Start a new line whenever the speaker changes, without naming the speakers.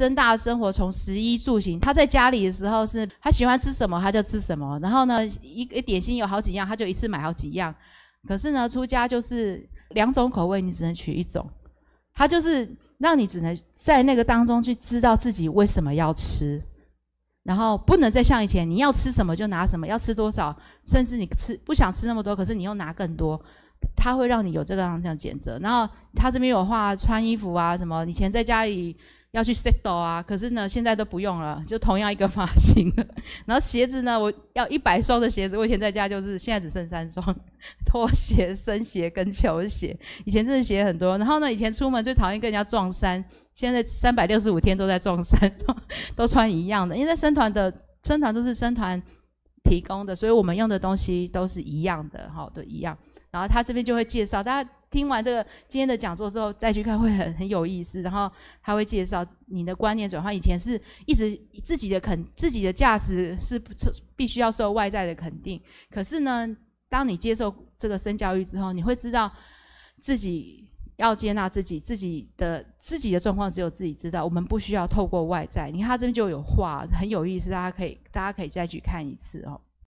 真大生活从食衣住行，他在家里的时候是他喜欢吃什么他就吃什么，然后呢一个点心有好几样，他就一次买好几样。可是呢出家就是两种口味，你只能取一种。他就是让你只能在那个当中去知道自己为什么要吃，然后不能再像以前你要吃什么就拿什么，要吃多少，甚至你吃不想吃那么多，可是你又拿更多，他会让你有这个样样选择。然后他这边有画穿衣服啊什么，以前在家里。要去 settle 啊，可是呢，现在都不用了，就同样一个发型了。然后鞋子呢，我要一百双的鞋子，我以前在家就是，现在只剩三双，拖鞋、生鞋跟球鞋。以前真的鞋很多，然后呢，以前出门最讨厌跟人家撞衫，现在三百六十五天都在撞衫，都穿一样的，因为生团的生团都是生团提供的，所以我们用的东西都是一样的，哈，都一样。然后他这边就会介绍大家。听完这个今天的讲座之后，再去看会很很有意思。然后他会介绍你的观念转换。以前是一直自己的肯自己的价值是不必须要受外在的肯定。可是呢，当你接受这个生教育之后，你会知道自己要接纳自己自己的自己的状况，只有自己知道。我们不需要透过外在。你看这边就有话很有意思，大家可以大家可以再去看一次哦。